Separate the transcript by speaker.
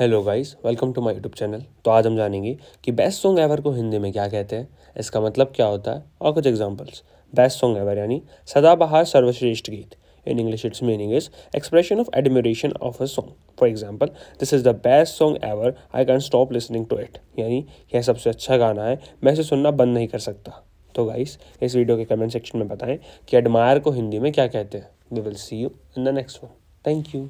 Speaker 1: hello guys welcome to my YouTube channel तो आज हम जानेंगे कि बेस्ट सॉन्ग एवर को हिंदी में क्या कहते हैं इसका मतलब क्या होता है और कुछ एग्जांपल्स बेस्ट सॉन्ग एवर यानी सदाबहार सर्वश्रेष्ठ गीत in English it's meaning is expression of admiration of a song for example this is the best song ever I can stop listening to it यानी यह सबसे अच्छा गाना है मैं इसे सुनना बंद नहीं कर सकता तो गाइस इस वीडियो के कमेंट सेक्शन में बताएं कि एडमायर को हिंदी में क्या कहते हैं we will see you in the next one thank you